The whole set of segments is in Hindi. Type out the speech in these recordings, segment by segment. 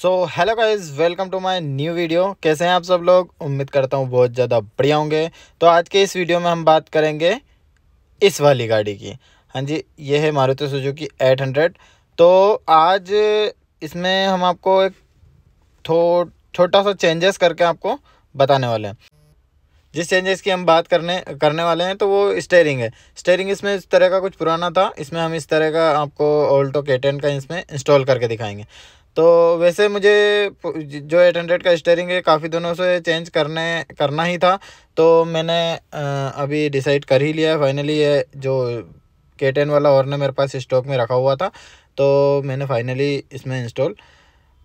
so hello guys welcome to my new video कैसे हैं आप सब लोग उम्मीद करता हूँ बहुत ज़्यादा बढ़िया होंगे तो आज के इस वीडियो में हम बात करेंगे इस वाली गाड़ी की हाँ जी ये है मारुति सुजुकी 800 तो आज इसमें हम आपको एक थो छोटा सा चेंजेस करके आपको बताने वाले हैं जिस चेंजेस की हम बात करने करने वाले हैं तो वो स्टेयरिंग है स्टेयरिंग इसमें इस तरह का कुछ पुराना था इसमें हम इस तरह का आपको ऑल्टो के का इसमें इंस्टॉल करके दिखाएंगे तो वैसे मुझे जो एट हंड्रेड का स्टेयरिंग है काफ़ी दिनों से चेंज करने करना ही था तो मैंने अभी डिसाइड कर ही लिया फाइनली ये जो के टेन वाला और ने मेरे पास स्टॉक में रखा हुआ था तो मैंने फाइनली इसमें इंस्टॉल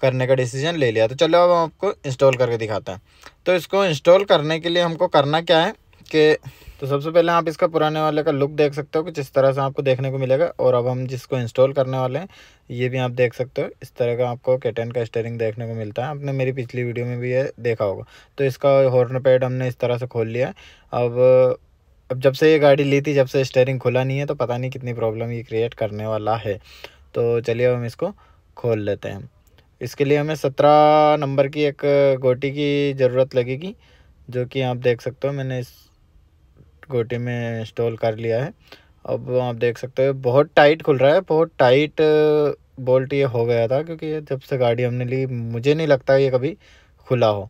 करने का डिसीजन ले लिया तो चलो अब हम आपको इंस्टॉल करके दिखाते हैं तो इसको इंस्टॉल करने के लिए हमको करना क्या है कि तो सबसे पहले आप इसका पुराने वाले का लुक देख सकते हो कि जिस तरह से आपको देखने को मिलेगा और अब हम जिसको इंस्टॉल करने वाले हैं ये भी आप देख सकते हो इस तरह का आपको कैटन का स्टेयरिंग देखने को मिलता है आपने मेरी पिछली वीडियो में भी ये देखा होगा तो इसका हॉर्न पैड हमने इस तरह से खोल लिया अब अब जब से ये गाड़ी ली थी जब से स्टेयरिंग खुला नहीं है तो पता नहीं कितनी प्रॉब्लम ये क्रिएट करने वाला है तो चलिए हम इसको खोल लेते हैं इसके लिए हमें सत्रह नंबर की एक गोटी की ज़रूरत लगेगी जो कि आप देख सकते हो मैंने इस गोटी में इंस्टॉल कर लिया है अब आप देख सकते हो बहुत टाइट खुल रहा है बहुत टाइट बोल्ट ये हो गया था क्योंकि जब से गाड़ी हमने ली मुझे नहीं लगता ये कभी खुला हो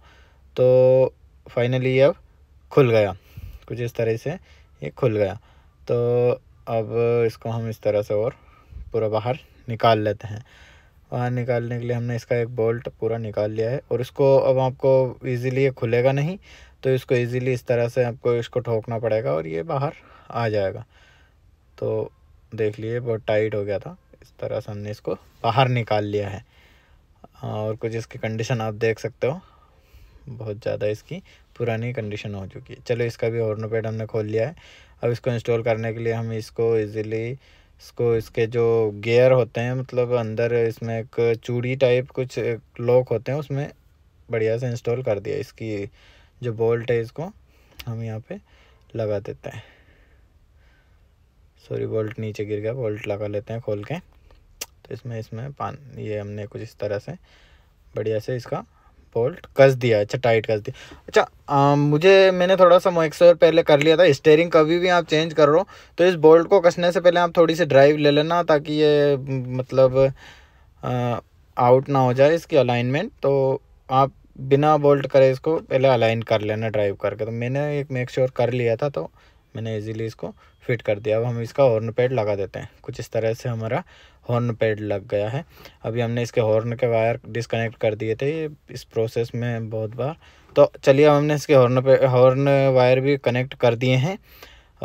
तो फाइनली ये अब खुल गया कुछ इस तरह से ये खुल गया तो अब इसको हम इस तरह से और पूरा बाहर निकाल लेते हैं बाहर निकालने के लिए हमने इसका एक बोल्ट पूरा निकाल लिया है और इसको अब आपको इजीली ये खुलेगा नहीं तो इसको इजीली इस तरह से आपको इसको ठोकना पड़ेगा और ये बाहर आ जाएगा तो देख लिए बहुत टाइट हो गया था इस तरह से हमने इसको बाहर निकाल लिया है और कुछ इसकी कंडीशन आप देख सकते हो बहुत ज़्यादा इसकी पुरानी कंडीशन हो चुकी है चलो इसका भी हॉर्न पेड हमने खोल लिया है अब इसको इंस्टॉल करने के लिए हम इसको इजीली इसको इसके जो गियर होते हैं मतलब अंदर इसमें एक चूड़ी टाइप कुछ लॉक होते हैं उसमें बढ़िया से इंस्टॉल कर दिया इसकी जो बोल्ट है इसको हम यहाँ पे लगा देते हैं सॉरी बोल्ट नीचे गिर गया बोल्ट लगा लेते हैं खोल के तो इसमें इसमें पान ये हमने कुछ इस तरह से बढ़िया से इसका बोल्ट कस दिया अच्छा टाइट कस दिया अच्छा आ, मुझे मैंने थोड़ा सा मोक्सर पहले कर लिया था स्टेयरिंग कभी भी आप चेंज कर रहे हो तो इस बोल्ट को कसने से पहले आप थोड़ी सी ड्राइव ले लेना ताकि ये मतलब आ, आउट ना हो जाए इसकी अलाइनमेंट तो आप बिना बोल्ट करे इसको पहले अलाइन कर लेना ड्राइव करके तो मैंने एक मेक श्योर कर लिया था तो मैंने इजीली इसको फिट कर दिया अब हम इसका हॉर्न पैड लगा देते हैं कुछ इस तरह से हमारा हॉर्न पैड लग गया है अभी हमने इसके हॉर्न के वायर डिसकनेक्ट कर दिए थे इस प्रोसेस में बहुत बार तो चलिए हमने इसके हॉर्न पे हॉर्न वायर भी कनेक्ट कर दिए हैं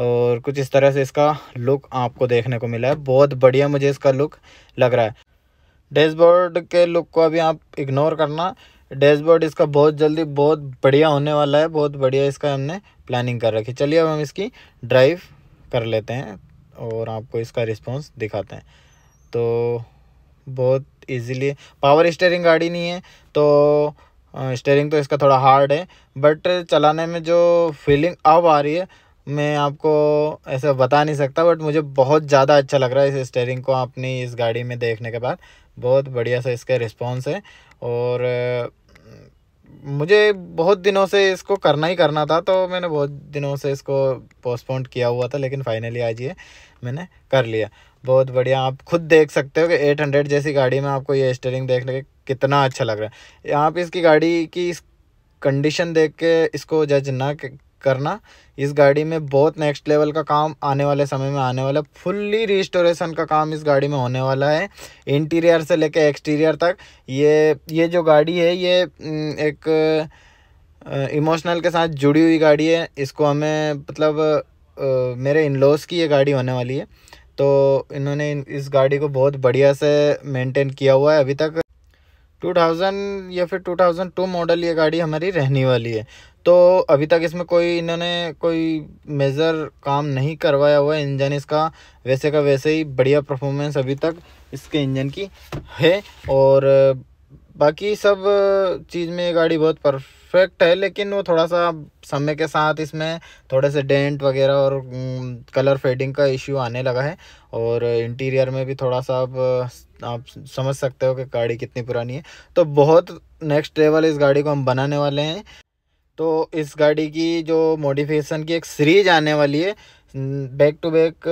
और कुछ इस तरह से इसका लुक आपको देखने को मिला है बहुत बढ़िया मुझे इसका लुक लग रहा है डैशबोर्ड के लुक को अभी आप इग्नोर करना डैशबोर्ड इसका बहुत जल्दी बहुत बढ़िया होने वाला है बहुत बढ़िया इसका हमने प्लानिंग कर रखी चलिए अब हम इसकी ड्राइव कर लेते हैं और आपको इसका रिस्पॉन्स दिखाते हैं तो बहुत इजीली पावर स्टेयरिंग गाड़ी नहीं है तो स्टेयरिंग तो इसका थोड़ा हार्ड है बट चलाने में जो फीलिंग अब आ रही है मैं आपको ऐसा बता नहीं सकता बट मुझे बहुत ज़्यादा अच्छा लग रहा है इस स्टेयरिंग को आपने इस गाड़ी में देखने के बाद बहुत बढ़िया सा इसका रिस्पॉन्स है और मुझे बहुत दिनों से इसको करना ही करना था तो मैंने बहुत दिनों से इसको पोस्टपोन किया हुआ था लेकिन फाइनली आज ये मैंने कर लिया बहुत बढ़िया आप खुद देख सकते हो कि एट हंड्रेड जैसी गाड़ी में आपको ये स्टेयरिंग देखने के कितना अच्छा लग रहा है आप इसकी गाड़ी की इस कंडीशन देख के इसको जज ना करना इस गाड़ी में बहुत नेक्स्ट लेवल का काम आने वाले समय में आने वाला है फुल्ली रिस्टोरेशन का काम इस गाड़ी में होने वाला है इंटीरियर से लेकर एक्सटीरियर तक ये ये जो गाड़ी है ये हम्म, एक इमोशनल के साथ जुड़ी हुई गाड़ी है इसको हमें मतलब मेरे इन लॉज की ये गाड़ी होने वाली है तो इन्होंने इस गाड़ी को बहुत बढ़िया से मेंटेन किया हुआ है अभी तक 2000 या फिर 2002 मॉडल ये गाड़ी हमारी रहने वाली है तो अभी तक इसमें कोई इन्होंने कोई मेज़र काम नहीं करवाया हुआ इंजन इसका वैसे का वैसे ही बढ़िया परफॉर्मेंस अभी तक इसके इंजन की है और बाकी सब चीज़ में ये गाड़ी बहुत परफेक्ट है लेकिन वो थोड़ा सा समय के साथ इसमें थोड़े से डेंट वगैरह और कलर फेडिंग का इश्यू आने लगा है और इंटीरियर में भी थोड़ा सा अब आप समझ सकते हो कि गाड़ी कितनी पुरानी है तो बहुत नेक्स्ट लेवल इस गाड़ी को हम बनाने वाले हैं तो इस गाड़ी की जो मॉडिफिकेशन की एक सीरीज आने वाली है बैक टू बैक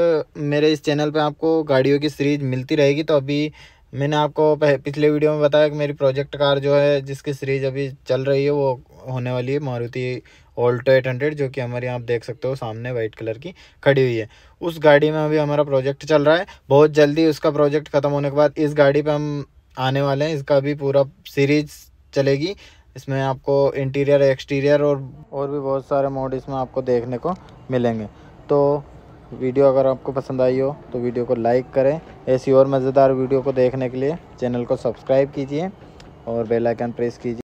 मेरे इस चैनल पे आपको गाड़ियों की सीरीज मिलती रहेगी तो अभी मैंने आपको पिछले वीडियो में बताया कि मेरी प्रोजेक्ट कार जो है जिसकी सीरीज अभी चल रही है वो होने वाली है मारुति ऑल्टो एट हंड्रेड जो कि हमारे यहाँ आप देख सकते हो सामने वाइट कलर की खड़ी हुई है उस गाड़ी में अभी हमारा प्रोजेक्ट चल रहा है बहुत जल्दी उसका प्रोजेक्ट ख़त्म होने के बाद इस गाड़ी पर हम आने वाले हैं इसका भी पूरा सीरीज चलेगी इसमें आपको इंटीरियर एक्सटीरियर और और भी बहुत सारे मोड इसमें आपको देखने को मिलेंगे तो वीडियो अगर आपको पसंद आई हो तो वीडियो को लाइक करें ऐसी और मज़ेदार वीडियो को देखने के लिए चैनल को सब्सक्राइब कीजिए और बेल आइकन प्रेस कीजिए